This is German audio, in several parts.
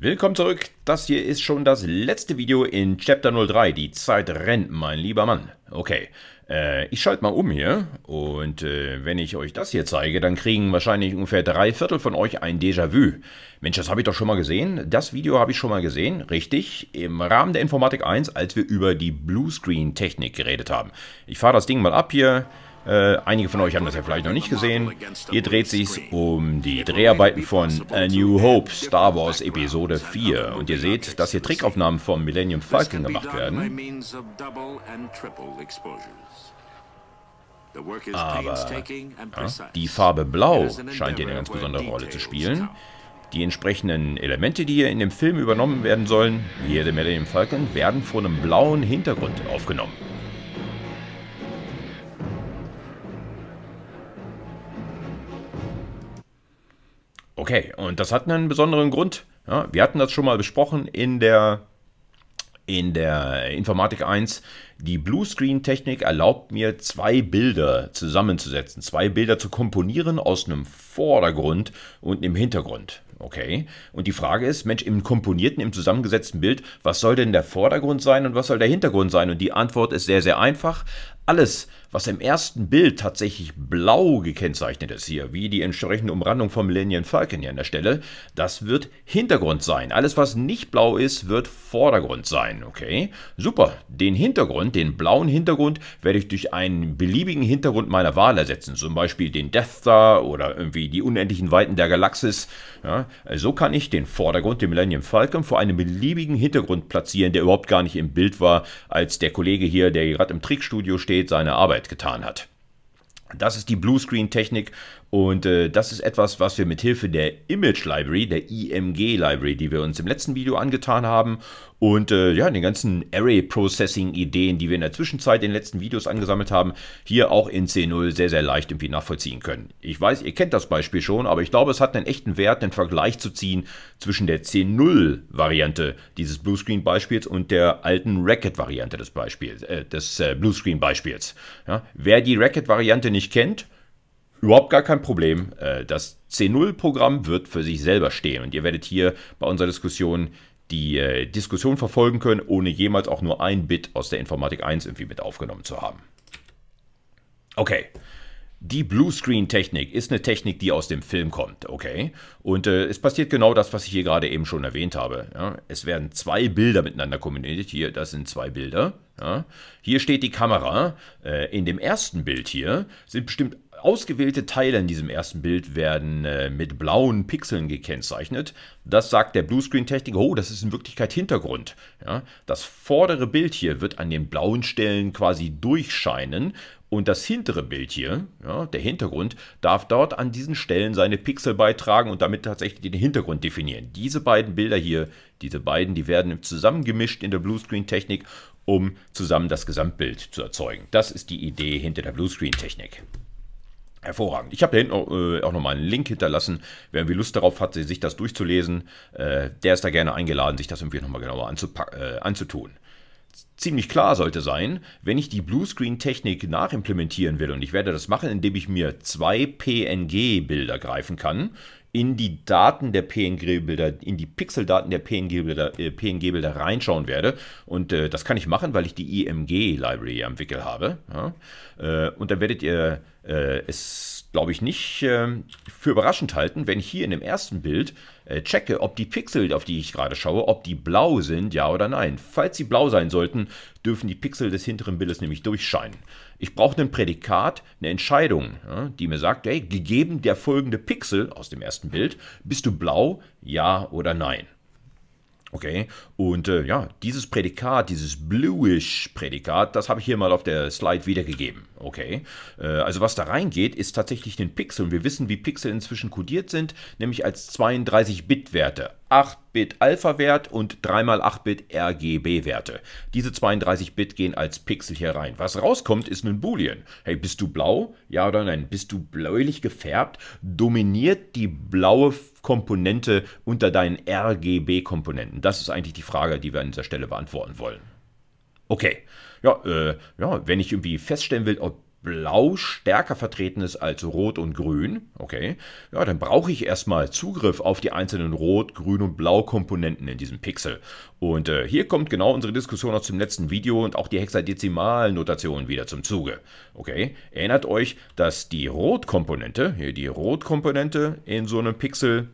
Willkommen zurück. Das hier ist schon das letzte Video in Chapter 03. Die Zeit rennt, mein lieber Mann. Okay, äh, ich schalte mal um hier. Und äh, wenn ich euch das hier zeige, dann kriegen wahrscheinlich ungefähr drei Viertel von euch ein Déjà-vu. Mensch, das habe ich doch schon mal gesehen. Das Video habe ich schon mal gesehen, richtig, im Rahmen der Informatik 1, als wir über die Bluescreen-Technik geredet haben. Ich fahre das Ding mal ab hier. Äh, einige von euch haben das ja vielleicht noch nicht gesehen. Hier dreht sich um die Dreharbeiten von A New Hope, Star Wars Episode 4. Und ihr seht, dass hier Trickaufnahmen vom Millennium Falcon gemacht werden. Aber ja, die Farbe Blau scheint hier eine ganz besondere Rolle zu spielen. Die entsprechenden Elemente, die hier in dem Film übernommen werden sollen, wie hier der Millennium Falcon, werden vor einem blauen Hintergrund aufgenommen. Okay, und das hat einen besonderen Grund. Ja, wir hatten das schon mal besprochen in der, in der Informatik 1. Die Bluescreen-Technik erlaubt mir, zwei Bilder zusammenzusetzen, zwei Bilder zu komponieren aus einem Vordergrund und einem Hintergrund. Okay. Und die Frage ist, Mensch, im komponierten, im zusammengesetzten Bild, was soll denn der Vordergrund sein und was soll der Hintergrund sein? Und die Antwort ist sehr, sehr einfach. Alles, was im ersten Bild tatsächlich blau gekennzeichnet ist hier, wie die entsprechende Umrandung vom Millennium Falcon hier an der Stelle, das wird Hintergrund sein. Alles, was nicht blau ist, wird Vordergrund sein, okay? Super, den Hintergrund, den blauen Hintergrund, werde ich durch einen beliebigen Hintergrund meiner Wahl ersetzen, zum Beispiel den Death Star oder irgendwie die unendlichen Weiten der Galaxis. Ja, so kann ich den Vordergrund, den Millennium Falcon, vor einem beliebigen Hintergrund platzieren, der überhaupt gar nicht im Bild war, als der Kollege hier, der gerade im Trickstudio steht, seine Arbeit Arbeit getan hat. Das ist die Bluescreen-Technik, und äh, das ist etwas, was wir mit Hilfe der Image Library, der IMG Library, die wir uns im letzten Video angetan haben und äh, ja, den ganzen Array Processing Ideen, die wir in der Zwischenzeit in den letzten Videos angesammelt haben, hier auch in C0 sehr, sehr leicht irgendwie nachvollziehen können. Ich weiß, ihr kennt das Beispiel schon, aber ich glaube, es hat einen echten Wert, einen Vergleich zu ziehen zwischen der C0 Variante dieses Bluescreen Beispiels und der alten Racket Variante des Beispiels, äh, des äh, Bluescreen Beispiels. Ja? Wer die Racket Variante nicht kennt, überhaupt gar kein Problem. Äh, das C0-Programm wird für sich selber stehen. Und ihr werdet hier bei unserer Diskussion die äh, Diskussion verfolgen können, ohne jemals auch nur ein Bit aus der Informatik 1 irgendwie mit aufgenommen zu haben. Okay. Die Bluescreen-Technik ist eine Technik, die aus dem Film kommt, okay? Und äh, es passiert genau das, was ich hier gerade eben schon erwähnt habe. Ja? Es werden zwei Bilder miteinander kombiniert. Hier, das sind zwei Bilder. Ja? Hier steht die Kamera. Äh, in dem ersten Bild hier sind bestimmt Ausgewählte Teile in diesem ersten Bild werden äh, mit blauen Pixeln gekennzeichnet. Das sagt der Bluescreen-Techniker, oh, das ist in Wirklichkeit Hintergrund. Ja? Das vordere Bild hier wird an den blauen Stellen quasi durchscheinen und das hintere Bild hier, ja, der Hintergrund, darf dort an diesen Stellen seine Pixel beitragen und damit tatsächlich den Hintergrund definieren. Diese beiden Bilder hier, diese beiden, die werden zusammengemischt in der Bluescreen-Technik, um zusammen das Gesamtbild zu erzeugen. Das ist die Idee hinter der Bluescreen-Technik. Hervorragend. Ich habe da hinten auch, äh, auch nochmal einen Link hinterlassen. Wer irgendwie Lust darauf hat, sich das durchzulesen, äh, der ist da gerne eingeladen, sich das irgendwie nochmal genauer äh, anzutun. Ziemlich klar sollte sein, wenn ich die Bluescreen-Technik nachimplementieren will, und ich werde das machen, indem ich mir zwei PNG-Bilder greifen kann, in die Daten der PNG-Bilder, in die Pixeldaten der PNG-Bilder äh, PNG reinschauen werde. Und äh, das kann ich machen, weil ich die IMG-Library am Wickel habe. Ja? Äh, und dann werdet ihr äh, es glaube ich, nicht äh, für überraschend halten, wenn ich hier in dem ersten Bild äh, checke, ob die Pixel, auf die ich gerade schaue, ob die blau sind, ja oder nein. Falls sie blau sein sollten, dürfen die Pixel des hinteren Bildes nämlich durchscheinen. Ich brauche ein Prädikat, eine Entscheidung, ja, die mir sagt, hey, gegeben der folgende Pixel aus dem ersten Bild, bist du blau, ja oder nein. Okay, und äh, ja, dieses Prädikat, dieses bluish Prädikat, das habe ich hier mal auf der Slide wiedergegeben. Okay, äh, also was da reingeht, ist tatsächlich den Pixel. Und wir wissen, wie Pixel inzwischen kodiert sind, nämlich als 32-Bit-Werte. 8-Bit-Alpha-Wert und 3x8-Bit-RGB-Werte. Diese 32 Bit gehen als Pixel hier rein. Was rauskommt, ist ein Boolean. Hey, bist du blau? Ja oder nein? Bist du bläulich gefärbt? Dominiert die blaue Komponente unter deinen RGB-Komponenten? Das ist eigentlich die Frage, die wir an dieser Stelle beantworten wollen. Okay. Ja, äh, ja, wenn ich irgendwie feststellen will, ob Blau stärker vertreten ist als Rot und Grün, okay, ja, dann brauche ich erstmal Zugriff auf die einzelnen Rot, Grün und Blau-Komponenten in diesem Pixel. Und äh, hier kommt genau unsere Diskussion aus dem letzten Video und auch die Hexadezimalnotation wieder zum Zuge. Okay, erinnert euch, dass die Rot-Komponente, hier die Rot-Komponente in so einem Pixel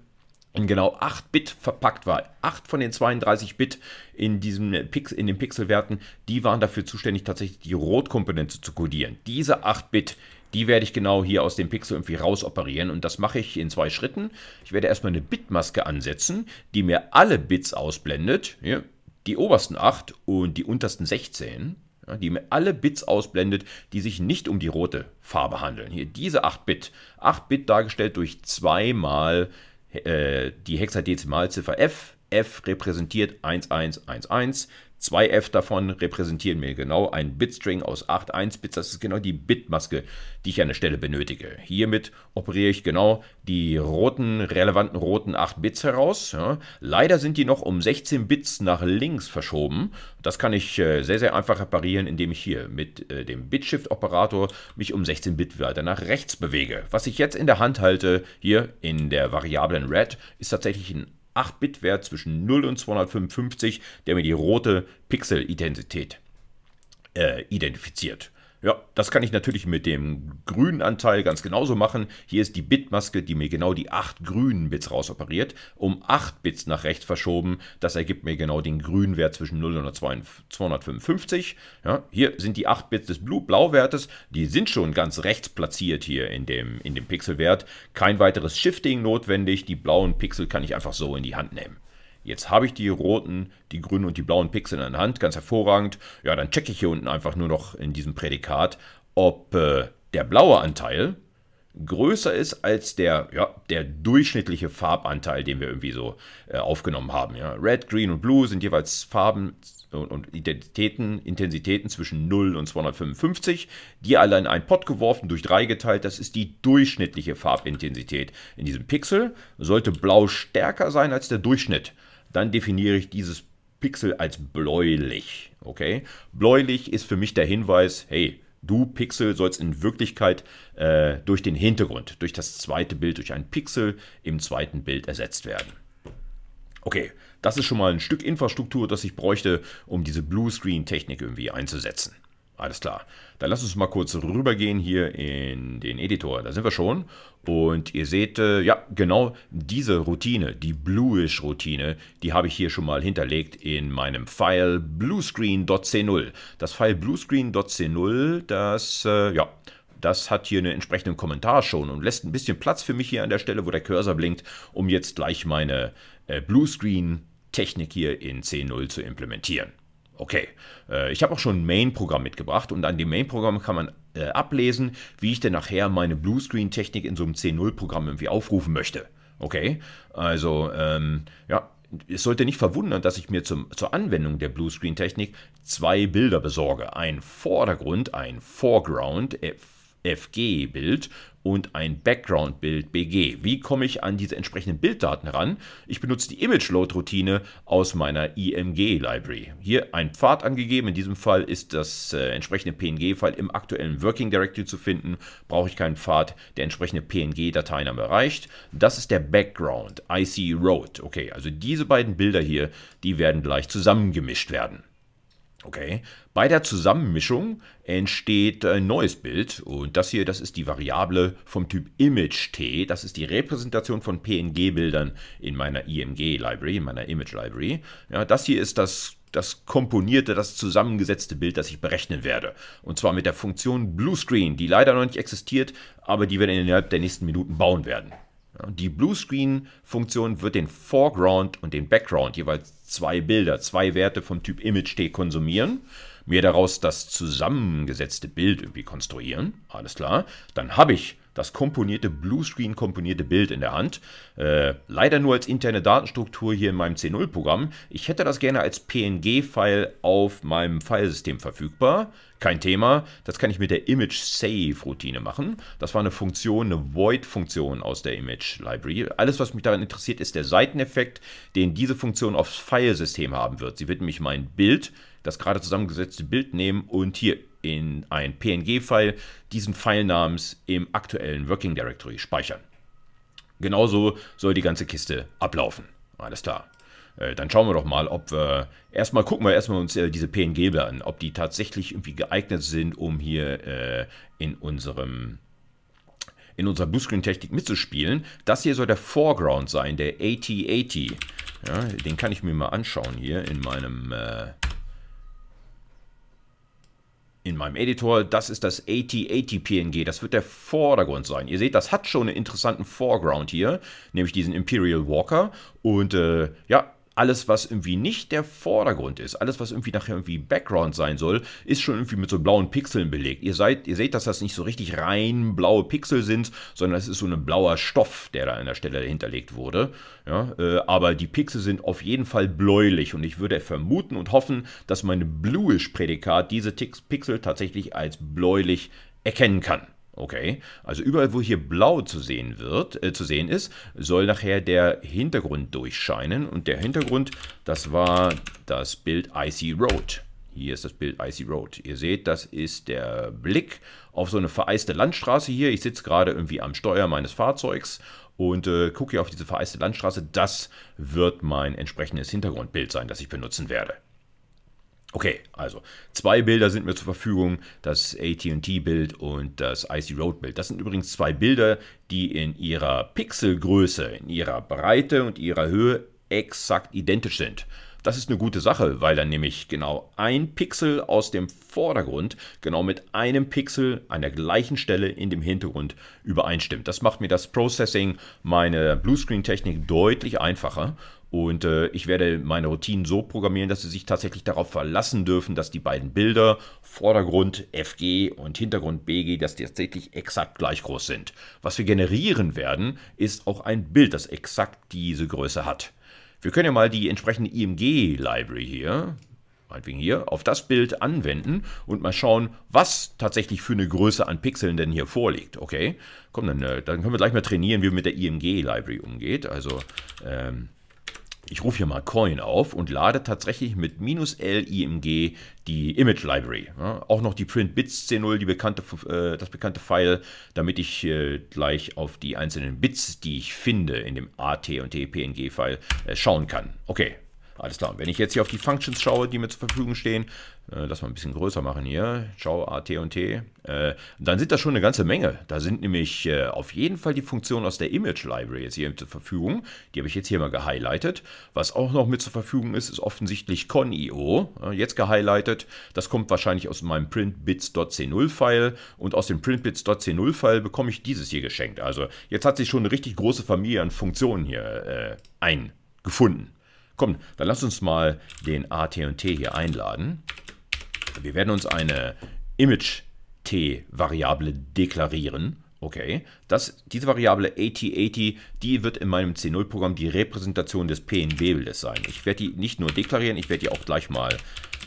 in genau 8 Bit verpackt war. 8 von den 32 Bit in, diesem Pix in den Pixelwerten, die waren dafür zuständig, tatsächlich die Rotkomponente zu codieren. Diese 8 Bit, die werde ich genau hier aus dem Pixel irgendwie rausoperieren und das mache ich in zwei Schritten. Ich werde erstmal eine Bitmaske ansetzen, die mir alle Bits ausblendet, hier, die obersten 8 und die untersten 16 die mir alle Bits ausblendet, die sich nicht um die rote Farbe handeln. Hier diese 8 Bit. 8 Bit dargestellt durch 2 mal äh, die Hexadezimalziffer F. F repräsentiert 1111. Zwei F davon repräsentieren mir genau einen Bitstring aus 8 1-Bits. Das ist genau die Bitmaske, die ich an der Stelle benötige. Hiermit operiere ich genau die roten, relevanten roten 8 Bits heraus. Ja, leider sind die noch um 16 Bits nach links verschoben. Das kann ich äh, sehr, sehr einfach reparieren, indem ich hier mit äh, dem Bitshift-Operator mich um 16 Bit weiter nach rechts bewege. Was ich jetzt in der Hand halte, hier in der Variablen Red, ist tatsächlich ein 8-Bit-Wert zwischen 0 und 255, der mir die rote Pixel-Identität äh, identifiziert. Ja, das kann ich natürlich mit dem grünen Anteil ganz genauso machen. Hier ist die Bitmaske, die mir genau die 8 grünen Bits rausoperiert, um 8 Bits nach rechts verschoben. Das ergibt mir genau den grünen Wert zwischen 0 und 255. Ja, hier sind die 8 Bits des Blau-Wertes, die sind schon ganz rechts platziert hier in dem, in dem Pixelwert. Kein weiteres Shifting notwendig, die blauen Pixel kann ich einfach so in die Hand nehmen. Jetzt habe ich die roten, die grünen und die blauen Pixel in der Hand, ganz hervorragend. Ja, dann checke ich hier unten einfach nur noch in diesem Prädikat, ob äh, der blaue Anteil größer ist als der, ja, der durchschnittliche Farbanteil, den wir irgendwie so äh, aufgenommen haben. Ja. Red, Green und Blue sind jeweils Farben und, und Identitäten, Intensitäten zwischen 0 und 255, die alle in einen Pot geworfen, durch 3 geteilt, das ist die durchschnittliche Farbintensität. In diesem Pixel sollte Blau stärker sein als der Durchschnitt dann definiere ich dieses Pixel als bläulich. Okay? Bläulich ist für mich der Hinweis, hey, du Pixel sollst in Wirklichkeit äh, durch den Hintergrund, durch das zweite Bild, durch ein Pixel im zweiten Bild ersetzt werden. Okay, das ist schon mal ein Stück Infrastruktur, das ich bräuchte, um diese Bluescreen-Technik irgendwie einzusetzen. Alles klar. Dann lass uns mal kurz rübergehen hier in den Editor. Da sind wir schon. Und ihr seht, äh, ja, genau diese Routine, die Bluish-Routine, die habe ich hier schon mal hinterlegt in meinem File bluescreen.c0. Das File bluescreen.c0, das, äh, ja, das hat hier einen entsprechenden Kommentar schon und lässt ein bisschen Platz für mich hier an der Stelle, wo der Cursor blinkt, um jetzt gleich meine äh, Bluescreen-Technik hier in C0 zu implementieren. Okay, äh, ich habe auch schon ein Main-Programm mitgebracht und an dem Main-Programm kann man äh, ablesen, wie ich denn nachher meine Bluescreen-Technik in so einem 10.0-Programm irgendwie aufrufen möchte. Okay, also ähm, ja, es sollte nicht verwundern, dass ich mir zum, zur Anwendung der Bluescreen-Technik zwei Bilder besorge. Ein Vordergrund, ein Foreground, äh, FG-Bild und ein Background-Bild BG. Wie komme ich an diese entsprechenden Bilddaten ran? Ich benutze die Image-Load-Routine aus meiner IMG-Library. Hier ein Pfad angegeben, in diesem Fall ist das äh, entsprechende PNG-File im aktuellen Working Directory zu finden, brauche ich keinen Pfad, der entsprechende PNG-Dateiname erreicht. Das ist der Background, IC Road. Okay, also diese beiden Bilder hier, die werden gleich zusammengemischt werden. Okay. Bei der Zusammenmischung entsteht ein neues Bild und das hier, das ist die Variable vom Typ ImageT. Das ist die Repräsentation von PNG-Bildern in meiner IMG-Library, in meiner Image-Library. Ja, das hier ist das das komponierte, das zusammengesetzte Bild, das ich berechnen werde. Und zwar mit der Funktion Bluescreen, die leider noch nicht existiert, aber die wir innerhalb der nächsten Minuten bauen werden. Die Bluescreen-Funktion wird den Foreground und den Background, jeweils zwei Bilder, zwei Werte vom Typ ImageD konsumieren, mir daraus das zusammengesetzte Bild irgendwie konstruieren, alles klar, dann habe ich das komponierte Bluescreen komponierte Bild in der Hand. Äh, leider nur als interne Datenstruktur hier in meinem C0-Programm. Ich hätte das gerne als PNG-File auf meinem Filesystem verfügbar. Kein Thema, das kann ich mit der Image Save Routine machen. Das war eine Funktion, eine Void-Funktion aus der Image Library. Alles, was mich daran interessiert, ist der Seiteneffekt, den diese Funktion aufs Filesystem haben wird. Sie wird nämlich mein Bild, das gerade zusammengesetzte Bild nehmen und hier in ein PNG-File diesen namens im aktuellen Working Directory speichern. Genauso soll die ganze Kiste ablaufen. Alles klar. Äh, dann schauen wir doch mal, ob wir erstmal gucken wir erstmal uns äh, diese PNG an, ob die tatsächlich irgendwie geeignet sind, um hier äh, in unserem in unserer Bluescreen-Technik mitzuspielen. Das hier soll der Foreground sein, der AT80. Ja, den kann ich mir mal anschauen hier in meinem in meinem Editor, das ist das 8080 PNG, das wird der Vordergrund sein. Ihr seht, das hat schon einen interessanten Foreground hier, nämlich diesen Imperial Walker und äh, ja, alles, was irgendwie nicht der Vordergrund ist, alles, was irgendwie nachher irgendwie Background sein soll, ist schon irgendwie mit so blauen Pixeln belegt. Ihr, seid, ihr seht, dass das nicht so richtig rein blaue Pixel sind, sondern es ist so ein blauer Stoff, der da an der Stelle hinterlegt wurde. Ja, äh, aber die Pixel sind auf jeden Fall bläulich und ich würde vermuten und hoffen, dass meine Bluish-Prädikat diese Tix Pixel tatsächlich als bläulich erkennen kann. Okay, also überall, wo hier blau zu sehen wird, äh, zu sehen ist, soll nachher der Hintergrund durchscheinen. Und der Hintergrund, das war das Bild Icy Road. Hier ist das Bild Icy Road. Ihr seht, das ist der Blick auf so eine vereiste Landstraße hier. Ich sitze gerade irgendwie am Steuer meines Fahrzeugs und äh, gucke hier auf diese vereiste Landstraße. Das wird mein entsprechendes Hintergrundbild sein, das ich benutzen werde. Okay, also zwei Bilder sind mir zur Verfügung, das ATT-Bild und das IC Road-Bild. Das sind übrigens zwei Bilder, die in ihrer Pixelgröße, in ihrer Breite und ihrer Höhe exakt identisch sind. Das ist eine gute Sache, weil dann nämlich genau ein Pixel aus dem Vordergrund genau mit einem Pixel an der gleichen Stelle in dem Hintergrund übereinstimmt. Das macht mir das Processing meiner Bluescreen-Technik deutlich einfacher und äh, ich werde meine Routinen so programmieren, dass sie sich tatsächlich darauf verlassen dürfen, dass die beiden Bilder, Vordergrund FG und Hintergrund BG, dass die tatsächlich exakt gleich groß sind. Was wir generieren werden, ist auch ein Bild, das exakt diese Größe hat. Wir können ja mal die entsprechende IMG-Library hier, meinetwegen hier, auf das Bild anwenden und mal schauen, was tatsächlich für eine Größe an Pixeln denn hier vorliegt. Okay, komm, dann, äh, dann können wir gleich mal trainieren, wie man mit der IMG-Library umgeht. Also, ähm, ich rufe hier mal Coin auf und lade tatsächlich mit "-limg" die Image Library. Ja, auch noch die Print Bits C0, die bekannte, äh, das bekannte File, damit ich äh, gleich auf die einzelnen Bits, die ich finde in dem AT und tpng file äh, schauen kann. Okay, alles klar, und wenn ich jetzt hier auf die Functions schaue, die mir zur Verfügung stehen, äh, lass mal ein bisschen größer machen hier, schau AT und T, äh, dann sind das schon eine ganze Menge. Da sind nämlich äh, auf jeden Fall die Funktionen aus der Image Library jetzt hier zur Verfügung. Die habe ich jetzt hier mal gehighlightet. Was auch noch mit zur Verfügung ist, ist offensichtlich con.io, äh, jetzt gehighlightet. Das kommt wahrscheinlich aus meinem printbits.c0-File und aus dem printbits.c0-File bekomme ich dieses hier geschenkt. Also jetzt hat sich schon eine richtig große Familie an Funktionen hier äh, eingefunden. Komm, dann lass uns mal den AT&T hier einladen. Wir werden uns eine Image-T-Variable deklarieren. Okay, das, diese Variable AT80, die wird in meinem C0-Programm die Repräsentation des PNB-Bildes sein. Ich werde die nicht nur deklarieren, ich werde die auch gleich mal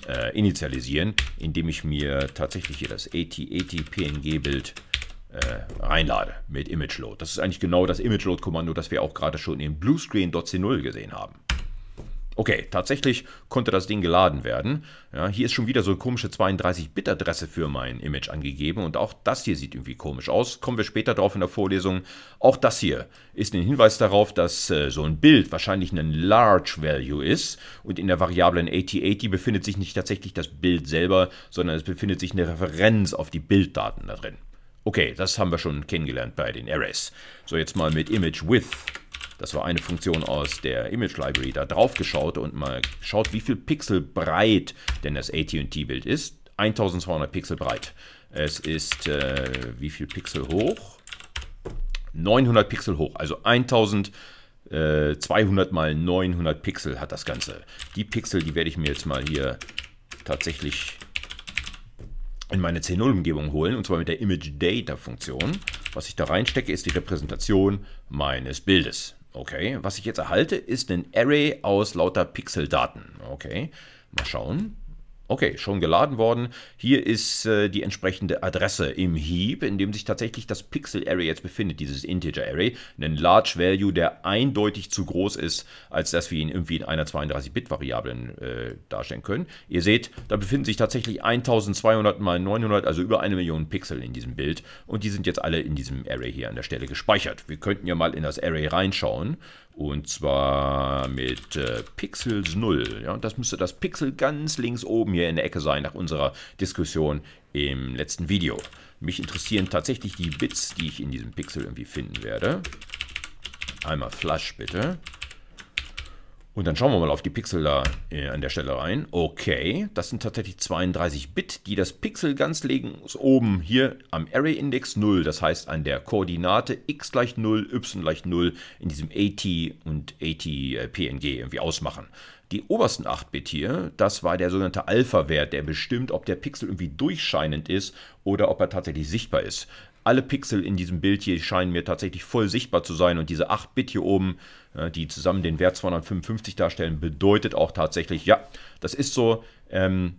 äh, initialisieren, indem ich mir tatsächlich hier das AT80 PNG-Bild äh, reinlade mit ImageLoad. Das ist eigentlich genau das ImageLoad-Kommando, das wir auch gerade schon im Bluescreen.c0 gesehen haben. Okay, tatsächlich konnte das Ding geladen werden. Ja, hier ist schon wieder so eine komische 32-Bit-Adresse für mein Image angegeben und auch das hier sieht irgendwie komisch aus. Kommen wir später drauf in der Vorlesung. Auch das hier ist ein Hinweis darauf, dass äh, so ein Bild wahrscheinlich ein Large Value ist und in der Variablen 8080 befindet sich nicht tatsächlich das Bild selber, sondern es befindet sich eine Referenz auf die Bilddaten da drin. Okay, das haben wir schon kennengelernt bei den Arrays. So, jetzt mal mit Image Width das war eine Funktion aus der Image Library, da drauf geschaut und mal schaut, wie viel Pixel breit denn das AT&T-Bild ist. 1200 Pixel breit. Es ist äh, wie viel Pixel hoch? 900 Pixel hoch, also 1200 äh, mal 900 Pixel hat das Ganze. Die Pixel, die werde ich mir jetzt mal hier tatsächlich in meine C0-Umgebung holen, und zwar mit der Image Data-Funktion. Was ich da reinstecke, ist die Repräsentation meines Bildes. Okay, was ich jetzt erhalte, ist ein Array aus lauter Pixeldaten. Okay, mal schauen. Okay, schon geladen worden. Hier ist äh, die entsprechende Adresse im Heap, in dem sich tatsächlich das Pixel Array jetzt befindet, dieses Integer Array. Ein Large Value, der eindeutig zu groß ist, als dass wir ihn irgendwie in einer 32-Bit-Variablen äh, darstellen können. Ihr seht, da befinden sich tatsächlich 1200 mal 900, also über eine Million Pixel in diesem Bild. Und die sind jetzt alle in diesem Array hier an der Stelle gespeichert. Wir könnten ja mal in das Array reinschauen und zwar mit äh, Pixels 0. Ja, und das müsste das Pixel ganz links oben hier in der Ecke sein, nach unserer Diskussion im letzten Video. Mich interessieren tatsächlich die Bits, die ich in diesem Pixel irgendwie finden werde. Einmal Flush bitte. Und dann schauen wir mal auf die Pixel da äh, an der Stelle rein. Okay, das sind tatsächlich 32 Bit, die das Pixel ganz links oben hier am Array-Index 0, das heißt an der Koordinate x gleich 0, y gleich 0 in diesem AT und AT-PNG äh, irgendwie ausmachen. Die obersten 8 Bit hier, das war der sogenannte Alpha-Wert, der bestimmt, ob der Pixel irgendwie durchscheinend ist oder ob er tatsächlich sichtbar ist. Alle Pixel in diesem Bild hier scheinen mir tatsächlich voll sichtbar zu sein und diese 8 Bit hier oben äh, die zusammen den Wert 255 darstellen, bedeutet auch tatsächlich, ja, das ist so, ähm,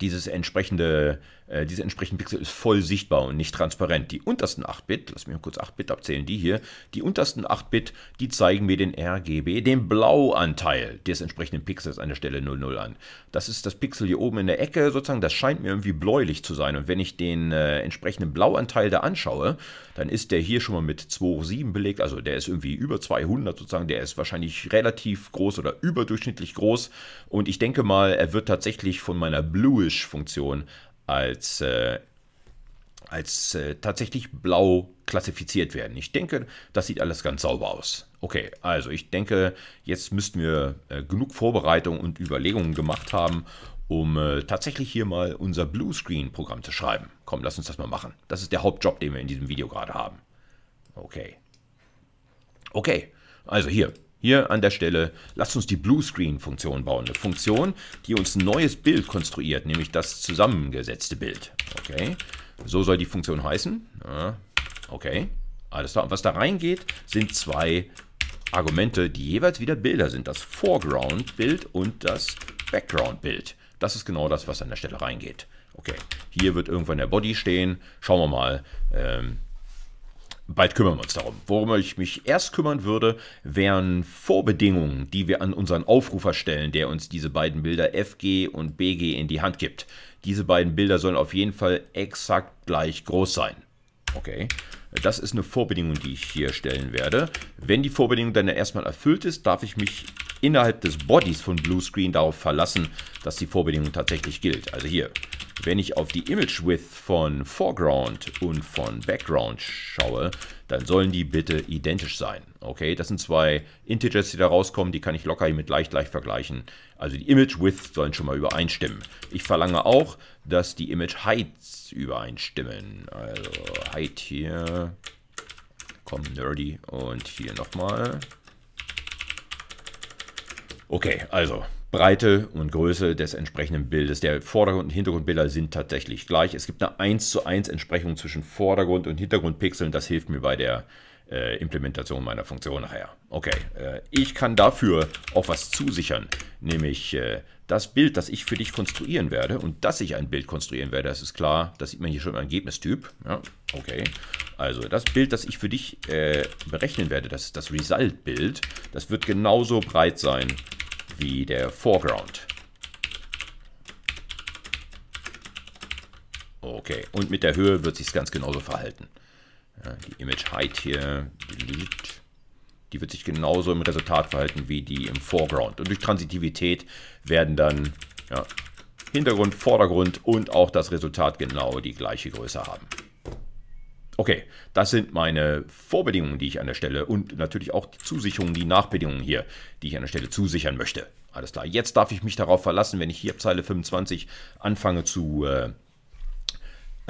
dieses entsprechende äh, diese entsprechenden Pixel ist voll sichtbar und nicht transparent. Die untersten 8-Bit, lass mich mal kurz 8-Bit abzählen, die hier, die untersten 8-Bit, die zeigen mir den RGB, den Blauanteil des entsprechenden Pixels an der Stelle 00 an. Das ist das Pixel hier oben in der Ecke sozusagen, das scheint mir irgendwie bläulich zu sein. Und wenn ich den äh, entsprechenden Blauanteil da anschaue, dann ist der hier schon mal mit 2,7 belegt, also der ist irgendwie über 200 sozusagen, der ist wahrscheinlich relativ groß oder überdurchschnittlich groß. Und ich denke mal, er wird tatsächlich von meiner Bluish-Funktion als, äh, als äh, tatsächlich blau klassifiziert werden. Ich denke, das sieht alles ganz sauber aus. Okay, also ich denke, jetzt müssten wir äh, genug Vorbereitung und Überlegungen gemacht haben, um äh, tatsächlich hier mal unser Bluescreen-Programm zu schreiben. Komm, lass uns das mal machen. Das ist der Hauptjob, den wir in diesem Video gerade haben. Okay. Okay, also hier, hier an der Stelle, lasst uns die Bluescreen-Funktion bauen. Eine Funktion, die uns ein neues Bild konstruiert, nämlich das zusammengesetzte Bild. Okay, so soll die Funktion heißen. okay, alles klar. Und was da reingeht, sind zwei Argumente, die jeweils wieder Bilder sind. Das Foreground-Bild und das Background-Bild. Das ist genau das, was an der Stelle reingeht. Okay, hier wird irgendwann der Body stehen. Schauen wir mal. Ähm, Bald kümmern wir uns darum. Worum ich mich erst kümmern würde, wären Vorbedingungen, die wir an unseren Aufrufer stellen, der uns diese beiden Bilder FG und BG in die Hand gibt. Diese beiden Bilder sollen auf jeden Fall exakt gleich groß sein. Okay, das ist eine Vorbedingung, die ich hier stellen werde. Wenn die Vorbedingung dann erstmal erfüllt ist, darf ich mich innerhalb des Bodies von Bluescreen darauf verlassen, dass die Vorbedingung tatsächlich gilt. Also hier, wenn ich auf die Image Width von Foreground und von Background schaue, dann sollen die bitte identisch sein. Okay, das sind zwei Integers, die da rauskommen, die kann ich locker hier mit leicht gleich vergleichen. Also die Image Width sollen schon mal übereinstimmen. Ich verlange auch, dass die Image Heights übereinstimmen. Also Height hier, komm nerdy und hier nochmal. Okay, also Breite und Größe des entsprechenden Bildes. Der Vordergrund- und Hintergrundbilder sind tatsächlich gleich. Es gibt eine 1 zu 1 Entsprechung zwischen Vordergrund- und Hintergrundpixeln. Das hilft mir bei der äh, Implementation meiner Funktion nachher. Okay, äh, ich kann dafür auch was zusichern, nämlich äh, das Bild, das ich für dich konstruieren werde und dass ich ein Bild konstruieren werde, das ist klar, das sieht man hier schon im Ergebnistyp. Ja, okay, also das Bild, das ich für dich äh, berechnen werde, das ist das Result-Bild, das wird genauso breit sein wie der Foreground. Okay, und mit der Höhe wird sich es ganz genauso verhalten. Ja, die Image Height hier, Delete, die wird sich genauso im Resultat verhalten wie die im Foreground. Und durch Transitivität werden dann ja, Hintergrund, Vordergrund und auch das Resultat genau die gleiche Größe haben. Okay, das sind meine Vorbedingungen, die ich an der Stelle und natürlich auch die Zusicherungen, die Nachbedingungen hier, die ich an der Stelle zusichern möchte. Alles klar, jetzt darf ich mich darauf verlassen, wenn ich hier Zeile 25 anfange zu, äh,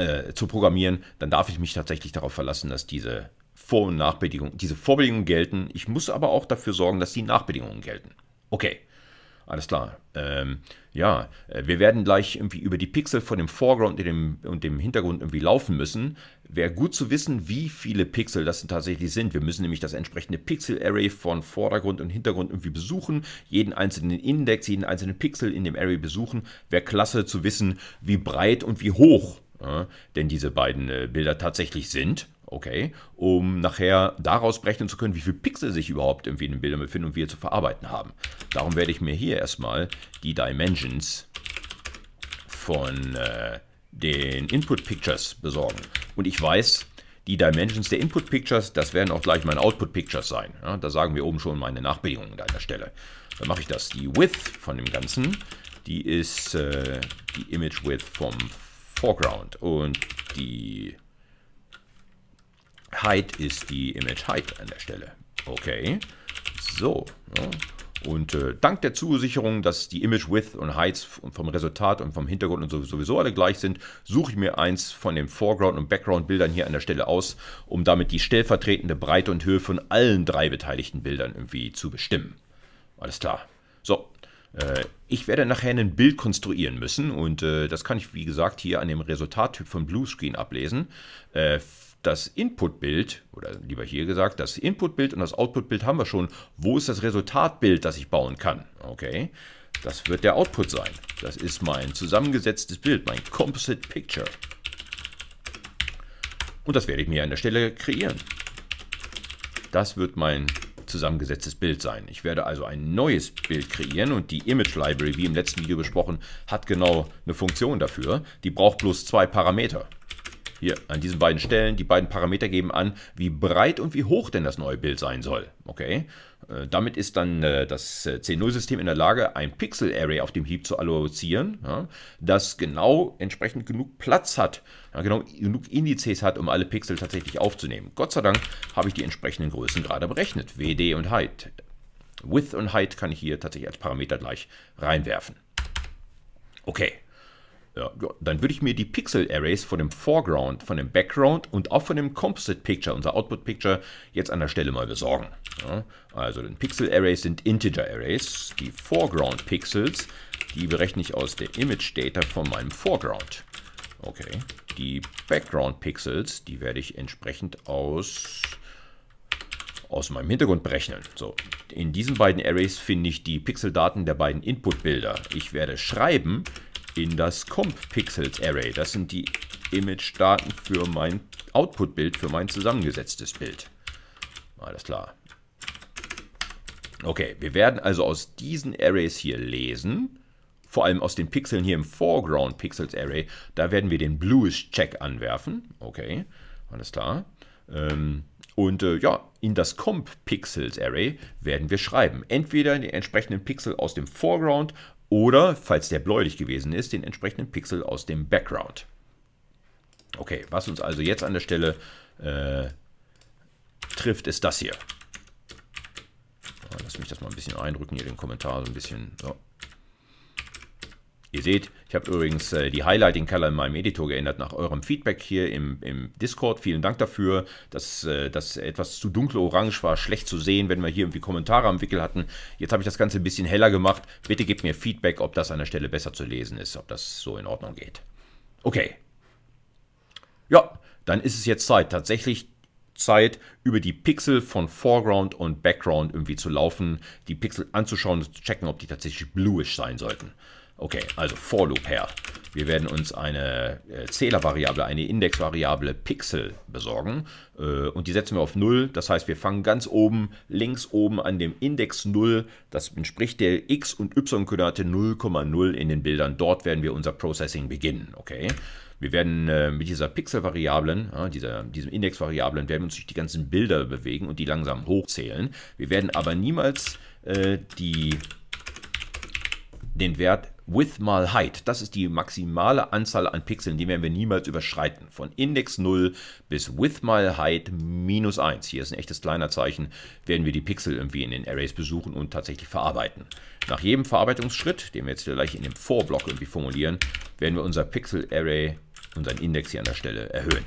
äh, zu programmieren, dann darf ich mich tatsächlich darauf verlassen, dass diese Vor- und Nachbedingungen, diese Vorbedingungen gelten. Ich muss aber auch dafür sorgen, dass die Nachbedingungen gelten. Okay, alles klar. Ähm, ja, äh, wir werden gleich irgendwie über die Pixel von dem Foreground und dem, und dem Hintergrund irgendwie laufen müssen. Wäre gut zu wissen, wie viele Pixel das tatsächlich sind. Wir müssen nämlich das entsprechende Pixel-Array von Vordergrund und Hintergrund irgendwie besuchen, jeden einzelnen Index, jeden einzelnen Pixel in dem Array besuchen. Wäre klasse zu wissen, wie breit und wie hoch ja, denn diese beiden äh, Bilder tatsächlich sind okay, um nachher daraus berechnen zu können, wie viele Pixel sich überhaupt irgendwie in den Bildern befinden und wir zu verarbeiten haben. Darum werde ich mir hier erstmal die Dimensions von äh, den Input Pictures besorgen. Und ich weiß, die Dimensions der Input Pictures, das werden auch gleich meine Output Pictures sein. Ja, da sagen wir oben schon meine Nachbedingungen an der Stelle. Dann mache ich das. Die Width von dem Ganzen, die ist äh, die Image Width vom Foreground und die Height ist die Image Height an der Stelle. Okay, so. Ja. Ne? Und äh, dank der Zusicherung, dass die Image Width und Heights vom Resultat und vom Hintergrund und sowieso alle gleich sind, suche ich mir eins von den Foreground- und Background-Bildern hier an der Stelle aus, um damit die stellvertretende Breite und Höhe von allen drei beteiligten Bildern irgendwie zu bestimmen. Alles klar. So, äh, ich werde nachher ein Bild konstruieren müssen und äh, das kann ich, wie gesagt, hier an dem Resultattyp von Bluescreen ablesen. Äh, das Inputbild, oder lieber hier gesagt, das Inputbild und das Outputbild haben wir schon. Wo ist das Resultatbild, das ich bauen kann? Okay, das wird der Output sein. Das ist mein zusammengesetztes Bild, mein Composite Picture. Und das werde ich mir an der Stelle kreieren. Das wird mein zusammengesetztes Bild sein. Ich werde also ein neues Bild kreieren und die Image Library, wie im letzten Video besprochen, hat genau eine Funktion dafür. Die braucht bloß zwei Parameter hier an diesen beiden Stellen, die beiden Parameter geben an, wie breit und wie hoch denn das neue Bild sein soll. Okay, äh, damit ist dann äh, das äh, C0-System in der Lage, ein Pixel-Array auf dem Heap zu allozieren, das genau entsprechend genug Platz hat, genau genug Indizes hat, um alle Pixel tatsächlich aufzunehmen. Gott sei Dank habe ich die entsprechenden Größen gerade berechnet, WD und Height. Width und Height kann ich hier tatsächlich als Parameter gleich reinwerfen. Okay, ja, dann würde ich mir die Pixel-Arrays von dem Foreground, von dem Background und auch von dem Composite Picture, unser Output Picture, jetzt an der Stelle mal besorgen. Ja, also den Pixel-Arrays sind Integer-Arrays, die Foreground-Pixels, die berechne ich aus der Image-Data von meinem Foreground. Okay, die Background-Pixels, die werde ich entsprechend aus aus meinem Hintergrund berechnen. So, in diesen beiden Arrays finde ich die Pixeldaten der beiden Input Bilder. Ich werde schreiben, in das Comp Pixels Array. Das sind die Image-Daten für mein Output-Bild, für mein zusammengesetztes Bild. Alles klar. Okay, wir werden also aus diesen Arrays hier lesen, vor allem aus den Pixeln hier im Foreground Pixels Array, da werden wir den Bluish Check anwerfen. Okay, alles klar. Ähm, und äh, ja, in das Comp Pixels Array werden wir schreiben. Entweder den entsprechenden Pixel aus dem Foreground oder, falls der bläulich gewesen ist, den entsprechenden Pixel aus dem Background. Okay, was uns also jetzt an der Stelle äh, trifft, ist das hier. Ah, lass mich das mal ein bisschen eindrücken, hier den Kommentar so ein bisschen. So. Ihr seht, ich habe übrigens äh, die Highlighting-Color in meinem Editor geändert nach eurem Feedback hier im, im Discord. Vielen Dank dafür, dass äh, das etwas zu dunkle Orange war, schlecht zu sehen, wenn wir hier irgendwie Kommentare am Wickel hatten. Jetzt habe ich das Ganze ein bisschen heller gemacht. Bitte gebt mir Feedback, ob das an der Stelle besser zu lesen ist, ob das so in Ordnung geht. Okay. Ja, dann ist es jetzt Zeit, tatsächlich Zeit, über die Pixel von Foreground und Background irgendwie zu laufen, die Pixel anzuschauen und zu checken, ob die tatsächlich bluish sein sollten. Okay, also for loop her. Wir werden uns eine äh, Zählervariable, eine Indexvariable Pixel besorgen äh, und die setzen wir auf 0. Das heißt, wir fangen ganz oben, links oben an dem Index 0. Das entspricht der x- und y-Koordinate 0,0 in den Bildern. Dort werden wir unser Processing beginnen. Okay. Wir werden äh, mit dieser pixel dieser, diesem index werden wir uns durch die ganzen Bilder bewegen und die langsam hochzählen. Wir werden aber niemals die, den Wert With mal Height. Das ist die maximale Anzahl an Pixeln, die werden wir niemals überschreiten. Von Index 0 bis With mal Height minus 1. Hier ist ein echtes kleiner Zeichen. Werden wir die Pixel irgendwie in den Arrays besuchen und tatsächlich verarbeiten. Nach jedem Verarbeitungsschritt, den wir jetzt gleich in dem For-Block irgendwie formulieren, werden wir unser Pixel-Array, unseren Index hier an der Stelle erhöhen.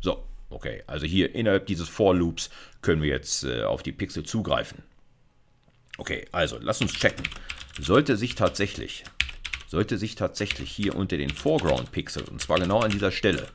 So, okay. Also hier innerhalb dieses For-Loops können wir jetzt äh, auf die Pixel zugreifen. Okay, also lass uns checken. Sollte sich tatsächlich sollte sich tatsächlich hier unter den Foreground Pixel, und zwar genau an dieser Stelle,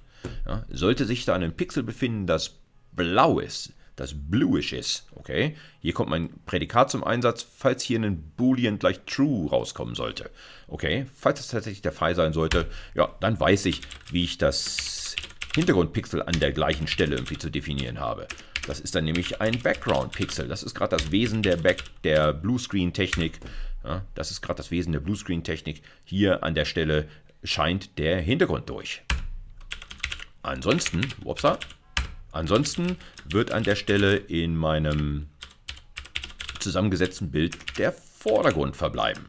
ja, sollte sich da ein Pixel befinden, das blau ist, das bluish ist, okay? Hier kommt mein Prädikat zum Einsatz, falls hier ein Boolean gleich true rauskommen sollte, okay? Falls das tatsächlich der Fall sein sollte, ja, dann weiß ich, wie ich das Hintergrundpixel an der gleichen Stelle irgendwie zu definieren habe. Das ist dann nämlich ein Background-Pixel. Das ist gerade das Wesen der, Back der Bluescreen-Technik ja, das ist gerade das Wesen der Bluescreen-Technik. Hier an der Stelle scheint der Hintergrund durch. Ansonsten, whoopsa, ansonsten wird an der Stelle in meinem zusammengesetzten Bild der Vordergrund verbleiben.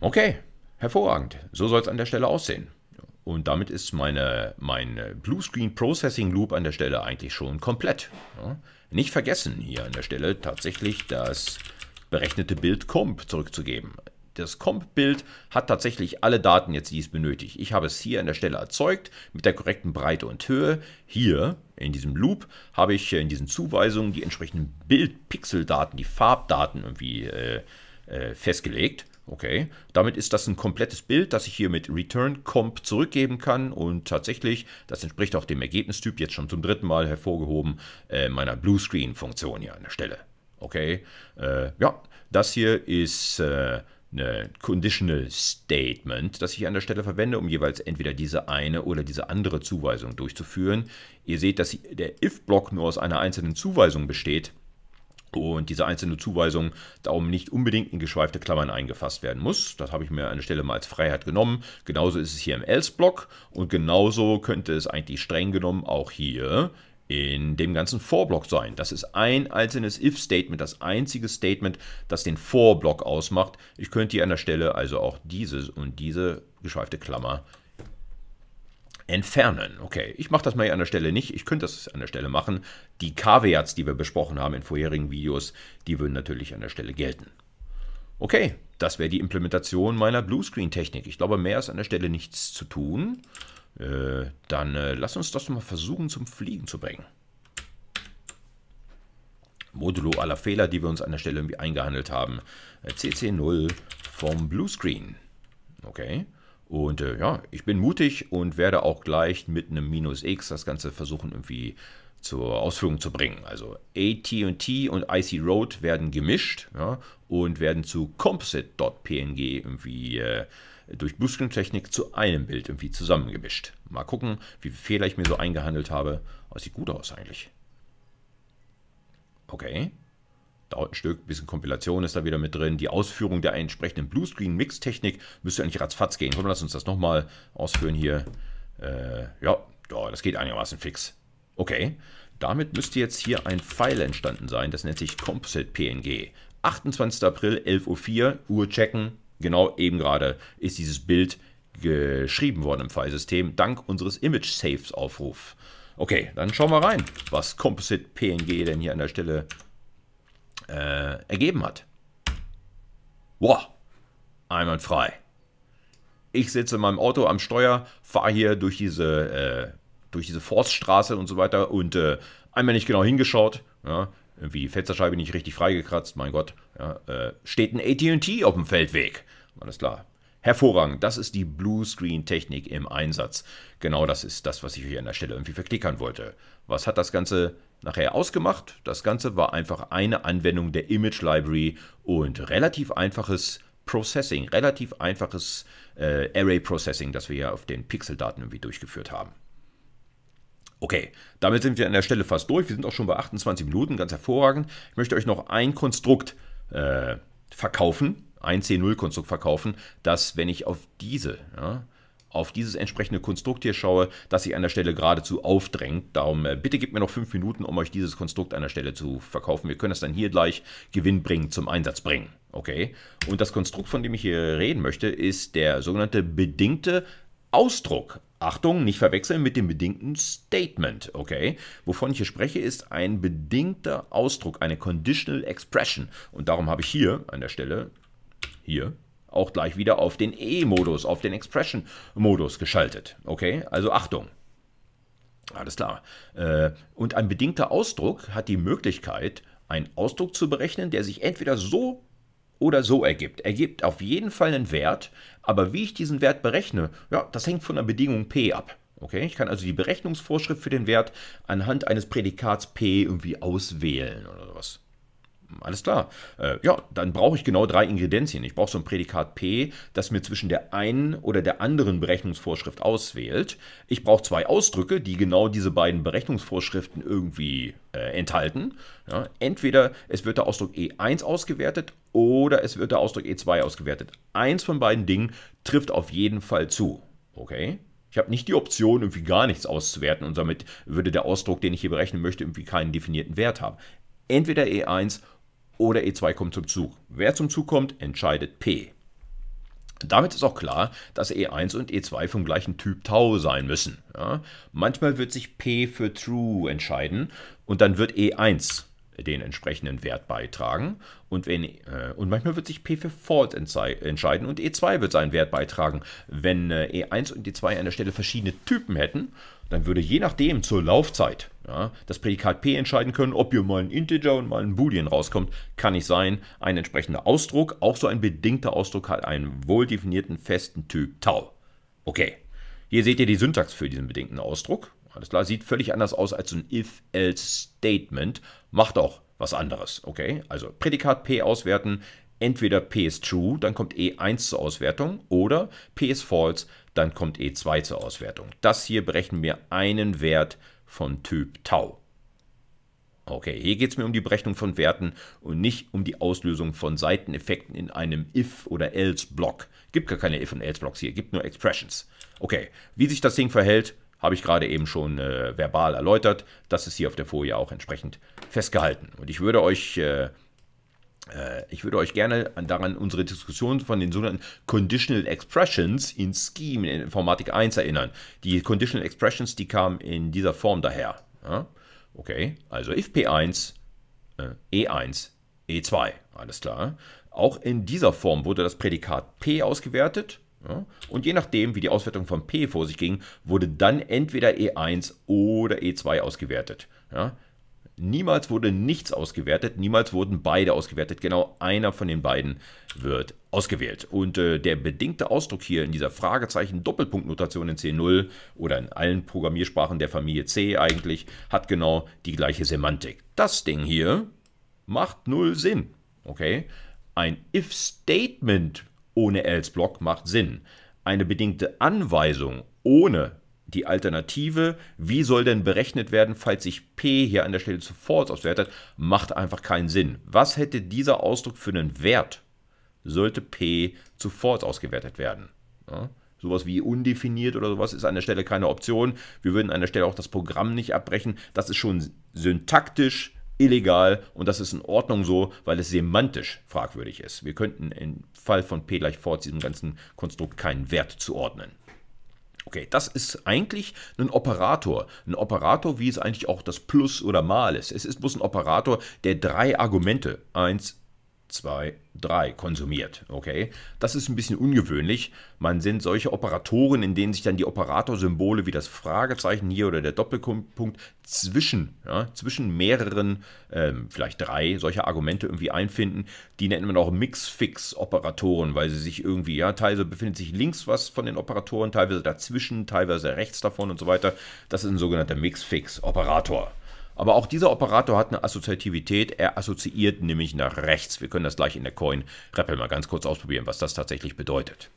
Okay, hervorragend. So soll es an der Stelle aussehen. Und damit ist meine, mein Bluescreen Processing Loop an der Stelle eigentlich schon komplett. Ja. Nicht vergessen, hier an der Stelle tatsächlich das berechnete Bild Comp zurückzugeben. Das Comp-Bild hat tatsächlich alle Daten jetzt, die es benötigt. Ich habe es hier an der Stelle erzeugt mit der korrekten Breite und Höhe. Hier in diesem Loop habe ich in diesen Zuweisungen die entsprechenden Bild-Pixel-Daten, die Farbdaten irgendwie äh, äh, festgelegt. Okay, damit ist das ein komplettes Bild, das ich hier mit Return Comp zurückgeben kann und tatsächlich, das entspricht auch dem Ergebnistyp, jetzt schon zum dritten Mal hervorgehoben, äh, meiner Bluescreen-Funktion hier an der Stelle. Okay, äh, ja, das hier ist äh, eine Conditional Statement, das ich an der Stelle verwende, um jeweils entweder diese eine oder diese andere Zuweisung durchzuführen. Ihr seht, dass der If-Block nur aus einer einzelnen Zuweisung besteht und diese einzelne Zuweisung darum nicht unbedingt in geschweifte Klammern eingefasst werden muss. Das habe ich mir an der Stelle mal als Freiheit genommen. Genauso ist es hier im Else-Block und genauso könnte es eigentlich streng genommen auch hier in dem ganzen For-Block sein. Das ist ein einzelnes If-Statement, das einzige Statement, das den For-Block ausmacht. Ich könnte hier an der Stelle also auch dieses und diese geschweifte Klammer Entfernen. Okay, ich mache das mal hier an der Stelle nicht. Ich könnte das an der Stelle machen. Die Caveats, die wir besprochen haben in vorherigen Videos, die würden natürlich an der Stelle gelten. Okay, das wäre die Implementation meiner Bluescreen-Technik. Ich glaube, mehr ist an der Stelle nichts zu tun. Äh, dann äh, lass uns das mal versuchen, zum Fliegen zu bringen. Modulo aller Fehler, die wir uns an der Stelle irgendwie eingehandelt haben. Äh, CC0 vom Bluescreen. Okay. Und äh, ja, ich bin mutig und werde auch gleich mit einem Minus X das Ganze versuchen irgendwie zur Ausführung zu bringen. Also AT&T und IC Road werden gemischt ja, und werden zu Composite.png irgendwie äh, durch Bluescreen-Technik zu einem Bild irgendwie zusammengemischt. Mal gucken, wie viele Fehler ich mir so eingehandelt habe. Oh, sieht gut aus eigentlich. Okay dauert ein Stück, ein bisschen Kompilation ist da wieder mit drin, die Ausführung der entsprechenden Bluescreen-Mix-Technik müsste eigentlich ratzfatz gehen. Komm, lass uns das nochmal ausführen hier. Äh, ja, oh, das geht einigermaßen fix. Okay, damit müsste jetzt hier ein Pfeil entstanden sein, das nennt sich Composite PNG. 28. April, 11.04 Uhr, Uhr checken, genau eben gerade ist dieses Bild geschrieben worden im file dank unseres Image-Saves-Aufrufs. Okay, dann schauen wir rein, was Composite PNG denn hier an der Stelle äh, ergeben hat. Wow, einwandfrei. Ich sitze in meinem Auto am Steuer, fahre hier durch diese, äh, durch diese Forststraße und so weiter und äh, einmal nicht genau hingeschaut. Ja, irgendwie die Fensterscheibe nicht richtig freigekratzt, mein Gott. Ja, äh, steht ein ATT auf dem Feldweg. Alles klar. Hervorragend, das ist die Bluescreen-Technik im Einsatz. Genau das ist das, was ich hier an der Stelle irgendwie verklickern wollte. Was hat das Ganze nachher ausgemacht. Das Ganze war einfach eine Anwendung der Image Library und relativ einfaches Processing, relativ einfaches äh, Array Processing, das wir ja auf den Pixeldaten irgendwie durchgeführt haben. Okay, damit sind wir an der Stelle fast durch. Wir sind auch schon bei 28 Minuten, ganz hervorragend. Ich möchte euch noch ein Konstrukt äh, verkaufen, ein C0-Konstrukt verkaufen, das, wenn ich auf diese, ja, auf dieses entsprechende Konstrukt hier schaue, das sich an der Stelle geradezu aufdrängt. Darum äh, bitte gebt mir noch fünf Minuten, um euch dieses Konstrukt an der Stelle zu verkaufen. Wir können es dann hier gleich gewinnbringend zum Einsatz bringen. Okay? Und das Konstrukt, von dem ich hier reden möchte, ist der sogenannte bedingte Ausdruck. Achtung, nicht verwechseln mit dem bedingten Statement, okay? Wovon ich hier spreche, ist ein bedingter Ausdruck, eine Conditional Expression. Und darum habe ich hier an der Stelle, hier, auch gleich wieder auf den E-Modus, auf den Expression-Modus geschaltet. Okay, also Achtung. Alles klar. Äh, und ein bedingter Ausdruck hat die Möglichkeit, einen Ausdruck zu berechnen, der sich entweder so oder so ergibt. Ergibt auf jeden Fall einen Wert, aber wie ich diesen Wert berechne, ja, das hängt von der Bedingung p ab. Okay, ich kann also die Berechnungsvorschrift für den Wert anhand eines Prädikats p irgendwie auswählen oder sowas. Alles klar. Äh, ja, dann brauche ich genau drei Ingredienzien. Ich brauche so ein Prädikat P, das mir zwischen der einen oder der anderen Berechnungsvorschrift auswählt. Ich brauche zwei Ausdrücke, die genau diese beiden Berechnungsvorschriften irgendwie äh, enthalten. Ja, entweder es wird der Ausdruck E1 ausgewertet oder es wird der Ausdruck E2 ausgewertet. Eins von beiden Dingen trifft auf jeden Fall zu. Okay? Ich habe nicht die Option, irgendwie gar nichts auszuwerten und damit würde der Ausdruck, den ich hier berechnen möchte, irgendwie keinen definierten Wert haben. Entweder E1 oder E2 kommt zum Zug. Wer zum Zug kommt, entscheidet P. Damit ist auch klar, dass E1 und E2 vom gleichen Typ Tau sein müssen. Ja? Manchmal wird sich P für True entscheiden und dann wird E1 den entsprechenden Wert beitragen und, wenn, äh, und manchmal wird sich P für Fault entscheiden und E2 wird seinen Wert beitragen. Wenn äh, E1 und E2 an der Stelle verschiedene Typen hätten, dann würde je nachdem zur Laufzeit ja, das Prädikat P entscheiden können, ob hier mal ein Integer und mal ein Boolean rauskommt, kann nicht sein. Ein entsprechender Ausdruck, auch so ein bedingter Ausdruck hat einen wohl definierten festen Typ Tau. Okay, hier seht ihr die Syntax für diesen bedingten Ausdruck. Alles klar, sieht völlig anders aus als so ein If-Else-Statement, macht auch was anderes. Okay, also Prädikat P auswerten, entweder P ist true, dann kommt E1 zur Auswertung oder P ist false, dann kommt E2 zur Auswertung. Das hier berechnen wir einen Wert von Typ Tau. Okay, hier geht es mir um die Berechnung von Werten und nicht um die Auslösung von Seiteneffekten in einem If- oder Else-Block. Gibt gar keine If- und Else-Blocks hier, gibt nur Expressions. Okay, wie sich das Ding verhält, habe ich gerade eben schon äh, verbal erläutert. Das ist hier auf der Folie auch entsprechend festgehalten. Und ich würde euch äh, äh, ich würde euch gerne daran unsere Diskussion von den sogenannten Conditional Expressions in Scheme in Informatik 1 erinnern. Die Conditional Expressions, die kamen in dieser Form daher. Ja? Okay, also if P1, äh, E1, E2, e alles klar. Auch in dieser Form wurde das Prädikat P ausgewertet. Ja? Und je nachdem, wie die Auswertung von P vor sich ging, wurde dann entweder E1 oder E2 ausgewertet. Ja? Niemals wurde nichts ausgewertet, niemals wurden beide ausgewertet. Genau einer von den beiden wird ausgewählt. Und äh, der bedingte Ausdruck hier in dieser Fragezeichen-Doppelpunktnotation in C0 oder in allen Programmiersprachen der Familie C eigentlich hat genau die gleiche Semantik. Das Ding hier macht null Sinn. Okay? Ein If-Statement ohne Else-Block macht Sinn. Eine bedingte Anweisung ohne die Alternative, wie soll denn berechnet werden, falls sich P hier an der Stelle zu false auswert macht einfach keinen Sinn. Was hätte dieser Ausdruck für einen Wert, sollte P zu false ausgewertet werden? Ja? Sowas wie undefiniert oder sowas ist an der Stelle keine Option. Wir würden an der Stelle auch das Programm nicht abbrechen. Das ist schon syntaktisch illegal und das ist in Ordnung so, weil es semantisch fragwürdig ist. Wir könnten im Fall von P gleich fort diesem ganzen Konstrukt keinen Wert zuordnen. Okay, das ist eigentlich ein Operator. Ein Operator, wie es eigentlich auch das Plus oder Mal ist. Es ist bloß ein Operator, der drei Argumente, eins, zwei, drei konsumiert. Okay, das ist ein bisschen ungewöhnlich. Man sind solche Operatoren, in denen sich dann die Operatorsymbole wie das Fragezeichen hier oder der Doppelpunkt zwischen, ja, zwischen mehreren, ähm, vielleicht drei solcher Argumente irgendwie einfinden. Die nennt man auch mix fix operatoren weil sie sich irgendwie, ja, teilweise befindet sich links was von den Operatoren, teilweise dazwischen, teilweise rechts davon und so weiter. Das ist ein sogenannter mix fix operator aber auch dieser Operator hat eine Assoziativität, er assoziiert nämlich nach rechts. Wir können das gleich in der Coin-Rappel mal ganz kurz ausprobieren, was das tatsächlich bedeutet.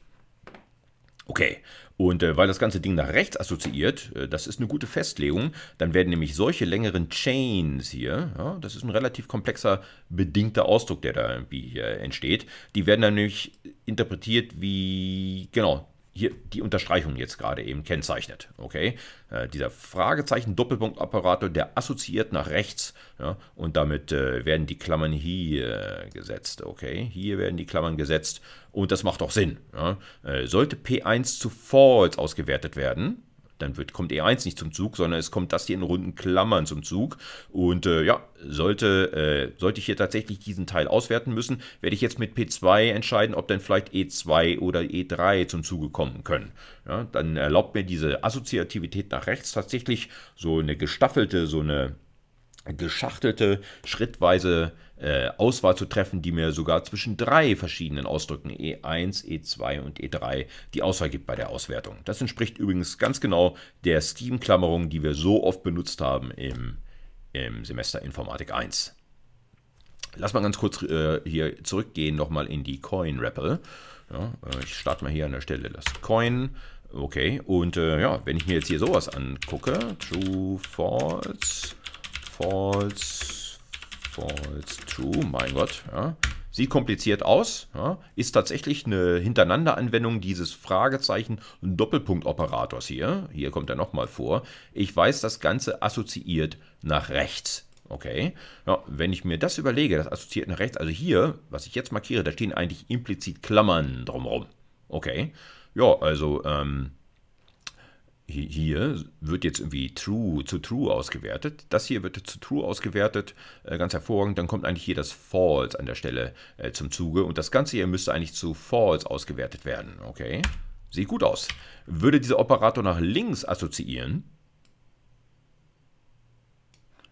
Okay, und äh, weil das ganze Ding nach rechts assoziiert, äh, das ist eine gute Festlegung, dann werden nämlich solche längeren Chains hier, ja, das ist ein relativ komplexer bedingter Ausdruck, der da irgendwie äh, entsteht, die werden dann nämlich interpretiert wie, genau, hier die Unterstreichung jetzt gerade eben kennzeichnet. Okay, äh, dieser Fragezeichen-Doppelpunkt-Operator, der assoziiert nach rechts ja, und damit äh, werden die Klammern hier äh, gesetzt. Okay, hier werden die Klammern gesetzt und das macht auch Sinn. Ja. Äh, sollte P1 zu false ausgewertet werden, dann wird, kommt E1 nicht zum Zug, sondern es kommt das hier in runden Klammern zum Zug. Und äh, ja, sollte, äh, sollte ich hier tatsächlich diesen Teil auswerten müssen, werde ich jetzt mit P2 entscheiden, ob dann vielleicht E2 oder E3 zum Zuge kommen können. Ja, dann erlaubt mir diese Assoziativität nach rechts tatsächlich so eine gestaffelte, so eine geschachtelte, schrittweise äh, Auswahl zu treffen, die mir sogar zwischen drei verschiedenen Ausdrücken E1, E2 e und E3 die Auswahl gibt bei der Auswertung. Das entspricht übrigens ganz genau der Steam-Klammerung, die wir so oft benutzt haben im, im Semester Informatik 1. Lass mal ganz kurz äh, hier zurückgehen nochmal in die Coin-Rappel. Ja, äh, ich starte mal hier an der Stelle das Coin. Okay, und äh, ja, wenn ich mir jetzt hier sowas angucke, true, false, false, false true, mein Gott. Ja. Sieht kompliziert aus, ja. ist tatsächlich eine Hintereinanderanwendung dieses Fragezeichen Doppelpunktoperators hier. Hier kommt er nochmal vor. Ich weiß, das Ganze assoziiert nach rechts. Okay, ja, wenn ich mir das überlege, das assoziiert nach rechts, also hier, was ich jetzt markiere, da stehen eigentlich implizit Klammern drumherum. Okay, ja, also ähm, hier wird jetzt irgendwie true zu true ausgewertet. Das hier wird zu true ausgewertet, äh, ganz hervorragend. Dann kommt eigentlich hier das false an der Stelle äh, zum Zuge. Und das Ganze hier müsste eigentlich zu false ausgewertet werden. Okay, sieht gut aus. Würde dieser Operator nach links assoziieren,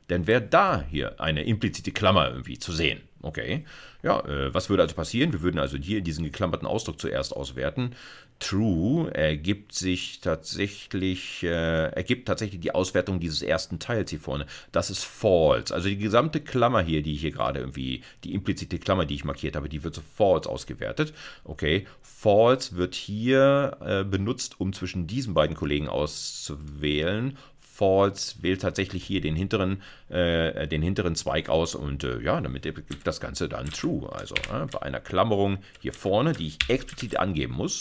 dann wäre da hier eine implizite Klammer irgendwie zu sehen. Okay. Ja, äh, was würde also passieren? Wir würden also hier diesen geklammerten Ausdruck zuerst auswerten. True ergibt sich tatsächlich, äh, ergibt tatsächlich die Auswertung dieses ersten Teils hier vorne. Das ist false. Also die gesamte Klammer hier, die ich hier gerade irgendwie, die implizite Klammer, die ich markiert habe, die wird zu false ausgewertet. Okay, false wird hier äh, benutzt, um zwischen diesen beiden Kollegen auszuwählen. Falls wählt tatsächlich hier den hinteren, äh, äh, den hinteren Zweig aus und äh, ja, damit gibt das Ganze dann True. Also äh, bei einer Klammerung hier vorne, die ich explizit angeben muss,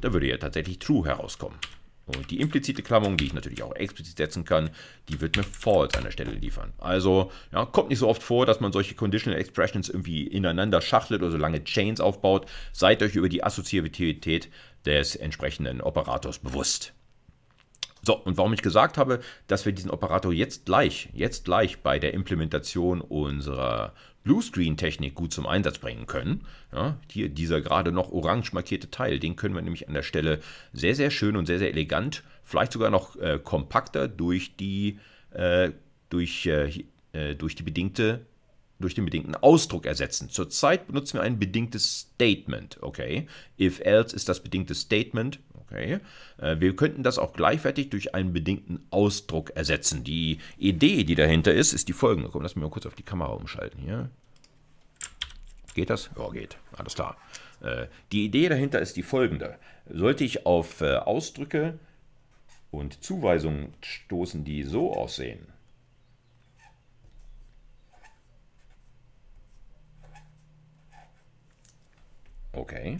da würde ja tatsächlich True herauskommen. Und die implizite Klammerung, die ich natürlich auch explizit setzen kann, die wird mir false an der Stelle liefern. Also, ja, kommt nicht so oft vor, dass man solche Conditional Expressions irgendwie ineinander schachtelt oder so lange Chains aufbaut. Seid euch über die Assoziativität des entsprechenden Operators bewusst. So, und warum ich gesagt habe, dass wir diesen Operator jetzt gleich, jetzt gleich bei der Implementation unserer Bluescreen-Technik gut zum Einsatz bringen können. Ja, hier dieser gerade noch orange markierte Teil, den können wir nämlich an der Stelle sehr, sehr schön und sehr, sehr elegant, vielleicht sogar noch äh, kompakter durch die, äh, durch, äh, äh durch die bedingte durch den bedingten Ausdruck ersetzen. Zurzeit benutzen wir ein bedingtes Statement, okay? If else ist das bedingte Statement, Okay? Äh, wir könnten das auch gleichwertig durch einen bedingten Ausdruck ersetzen. Die Idee, die dahinter ist, ist die folgende. Komm, lass mich mal kurz auf die Kamera umschalten hier. Geht das? Ja, geht. Alles klar. Äh, die Idee dahinter ist die folgende. Sollte ich auf äh, Ausdrücke und Zuweisungen stoßen, die so aussehen, Okay.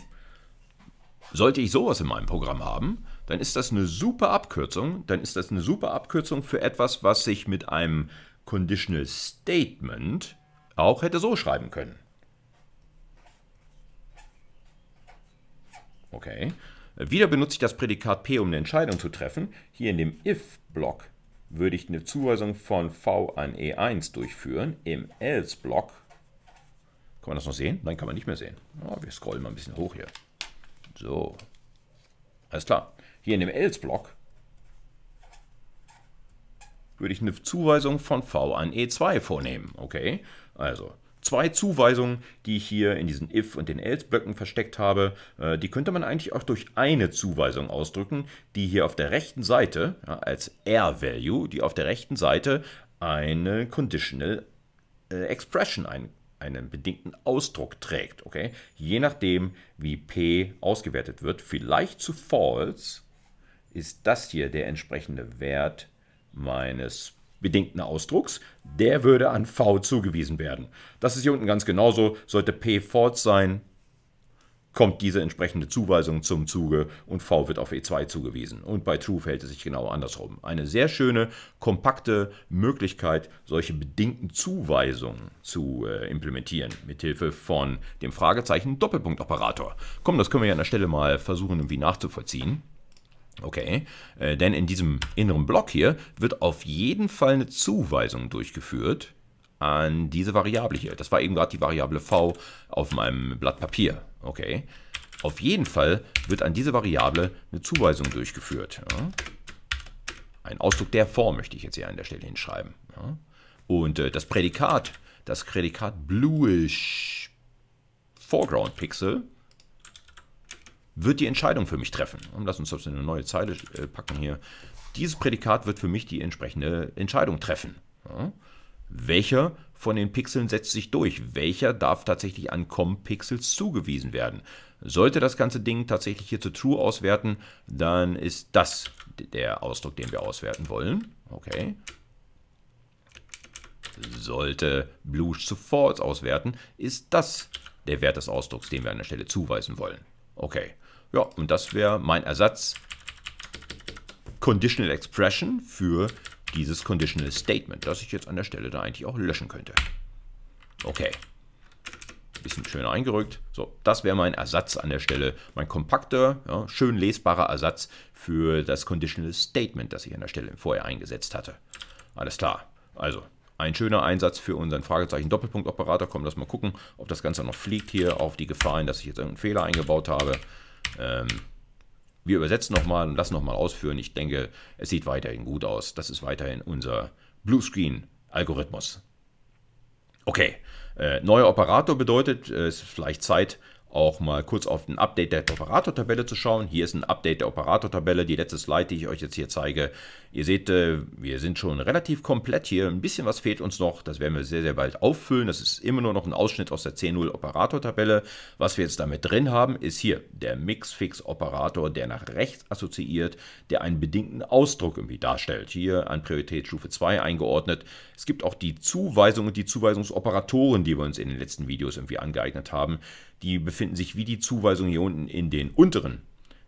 Sollte ich sowas in meinem Programm haben, dann ist das eine super Abkürzung. Dann ist das eine super Abkürzung für etwas, was sich mit einem Conditional Statement auch hätte so schreiben können. Okay. Wieder benutze ich das Prädikat P, um eine Entscheidung zu treffen. Hier in dem if-Block würde ich eine Zuweisung von V an E1 durchführen. Im else-Block, kann man das noch sehen? Nein, kann man nicht mehr sehen. Oh, wir scrollen mal ein bisschen hoch hier. So. Alles klar. Hier in dem Else-Block würde ich eine Zuweisung von V an E2 vornehmen. Okay, also zwei Zuweisungen, die ich hier in diesen if- und den else-Blöcken versteckt habe, äh, die könnte man eigentlich auch durch eine Zuweisung ausdrücken, die hier auf der rechten Seite ja, als R-Value, die auf der rechten Seite eine Conditional äh, Expression, ein einen bedingten Ausdruck trägt, okay? Je nachdem, wie p ausgewertet wird, vielleicht zu false, ist das hier der entsprechende Wert meines bedingten Ausdrucks, der würde an v zugewiesen werden. Das ist hier unten ganz genauso, sollte p false sein, kommt diese entsprechende Zuweisung zum Zuge und V wird auf E2 zugewiesen. Und bei True verhält es sich genau andersrum. Eine sehr schöne, kompakte Möglichkeit, solche bedingten Zuweisungen zu äh, implementieren, mithilfe von dem Fragezeichen Doppelpunktoperator. Komm, das können wir ja an der Stelle mal versuchen, irgendwie nachzuvollziehen. Okay, äh, denn in diesem inneren Block hier wird auf jeden Fall eine Zuweisung durchgeführt an diese Variable hier. Das war eben gerade die Variable v auf meinem Blatt Papier. Okay. Auf jeden Fall wird an diese Variable eine Zuweisung durchgeführt. Ja. Ein Ausdruck der Form möchte ich jetzt hier an der Stelle hinschreiben. Ja. Und äh, das Prädikat, das Prädikat bluish Foreground Pixel wird die Entscheidung für mich treffen. Und lass uns das in eine neue Zeile äh, packen hier. Dieses Prädikat wird für mich die entsprechende Entscheidung treffen. Ja. Welcher von den Pixeln setzt sich durch, welcher darf tatsächlich an COM-Pixels zugewiesen werden. Sollte das ganze Ding tatsächlich hier zu True auswerten, dann ist das der Ausdruck, den wir auswerten wollen. Okay. Sollte Blue zu False auswerten, ist das der Wert des Ausdrucks, den wir an der Stelle zuweisen wollen. Okay. Ja, und das wäre mein Ersatz Conditional Expression für dieses Conditional Statement, das ich jetzt an der Stelle da eigentlich auch löschen könnte. Okay. Bisschen schön eingerückt. So, das wäre mein Ersatz an der Stelle. Mein kompakter, ja, schön lesbarer Ersatz für das Conditional Statement, das ich an der Stelle vorher eingesetzt hatte. Alles klar. Also, ein schöner Einsatz für unseren Fragezeichen-Doppelpunkt-Operator. Komm, lass mal gucken, ob das Ganze noch fliegt hier auf die Gefahren, dass ich jetzt irgendeinen Fehler eingebaut habe. Ähm, wir übersetzen nochmal und lassen nochmal ausführen. Ich denke, es sieht weiterhin gut aus. Das ist weiterhin unser Bluescreen-Algorithmus. Okay, äh, neuer Operator bedeutet, äh, es ist vielleicht Zeit, auch mal kurz auf ein Update der Operatortabelle zu schauen. Hier ist ein Update der Operatortabelle, die letzte Slide, die ich euch jetzt hier zeige. Ihr seht, äh, wir sind schon relativ komplett hier. Ein bisschen was fehlt uns noch, das werden wir sehr, sehr bald auffüllen. Das ist immer nur noch ein Ausschnitt aus der 10.0 Operatortabelle. Was wir jetzt damit drin haben, ist hier der Mixfix-Operator, der nach rechts assoziiert, der einen bedingten Ausdruck irgendwie darstellt. Hier an Prioritätsstufe 2 eingeordnet. Es gibt auch die Zuweisung und die Zuweisungsoperatoren, die wir uns in den letzten Videos irgendwie angeeignet haben die befinden sich wie die Zuweisung hier unten in den unteren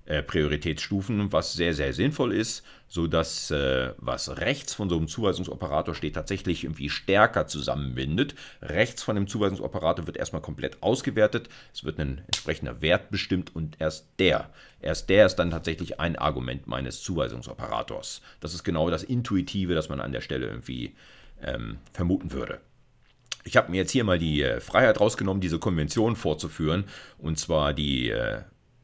äh, Prioritätsstufen, was sehr, sehr sinnvoll ist, sodass äh, was rechts von so einem Zuweisungsoperator steht, tatsächlich irgendwie stärker zusammenbindet. Rechts von dem Zuweisungsoperator wird erstmal komplett ausgewertet, es wird ein entsprechender Wert bestimmt und erst der, erst der ist dann tatsächlich ein Argument meines Zuweisungsoperators. Das ist genau das Intuitive, das man an der Stelle irgendwie ähm, vermuten würde. Ich habe mir jetzt hier mal die äh, Freiheit rausgenommen, diese Konvention vorzuführen, und zwar die, äh,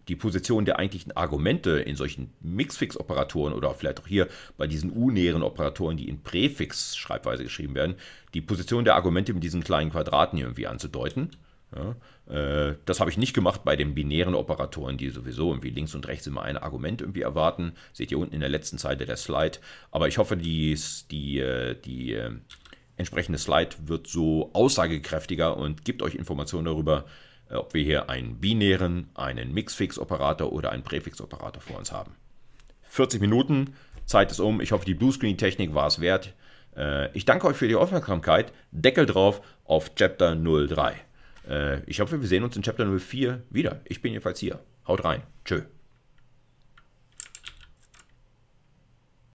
die Position der eigentlichen Argumente in solchen Mixfix-Operatoren oder vielleicht auch hier bei diesen unären Operatoren, die in Präfix-Schreibweise geschrieben werden, die Position der Argumente mit diesen kleinen Quadraten irgendwie anzudeuten. Ja, äh, das habe ich nicht gemacht bei den binären Operatoren, die sowieso irgendwie links und rechts immer ein Argument irgendwie erwarten. Seht ihr unten in der letzten Seite der Slide. Aber ich hoffe, die, die, die entsprechende Slide wird so aussagekräftiger und gibt euch Informationen darüber, äh, ob wir hier einen binären, einen Mixfix-Operator oder einen Präfix-Operator vor uns haben. 40 Minuten, Zeit ist um. Ich hoffe, die Bluescreen-Technik war es wert. Äh, ich danke euch für die Aufmerksamkeit. Deckel drauf auf Chapter 03. Äh, ich hoffe, wir sehen uns in Chapter 04 wieder. Ich bin jedenfalls hier. Haut rein. Tschö.